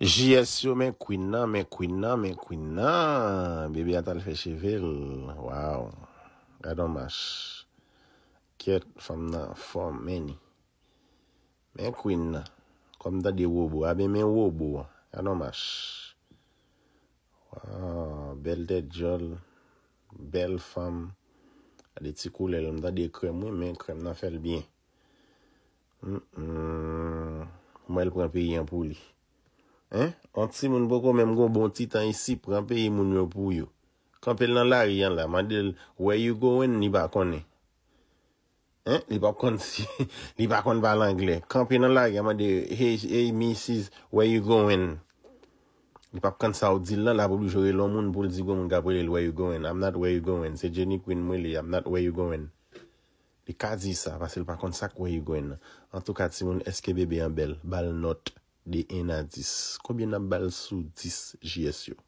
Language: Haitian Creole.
GSO men kouina, men kouina, men kouina. Bebe atal fechevel. Wow. Gado mash. Ket fam nan fom meni. Men kouina. Kom ta de wobo. Abe men wobo. Gado mash. Wow. Bel de jol. Bel fam. Adi ti koule lom ta de krem wè men krem nan fel bien. Mwen kwenpe yon pou li. An ti moun boko mèm gò bon titan yi sip, pranpe yi moun yo pou yo. Kampèl nan lari yon la, mwen de, where you going, ni bakon e. Eh, li bakon, li bakon ba langle. Kampèl nan lari, mwen de, hey, hey, missis, where you going? Li papkan sa ou di lan la, pou lujore loun moun pou lzi gò moun Gabriel, where you going? I'm not where you going, se Jenny Quinn mwen li, I'm not where you going. Li ka zi sa, pasil pa kon sak where you going. An tou ka ti moun, eske bebe yon bel, bal not. li ena dis. Koubyen nan bal sou dis jese yo?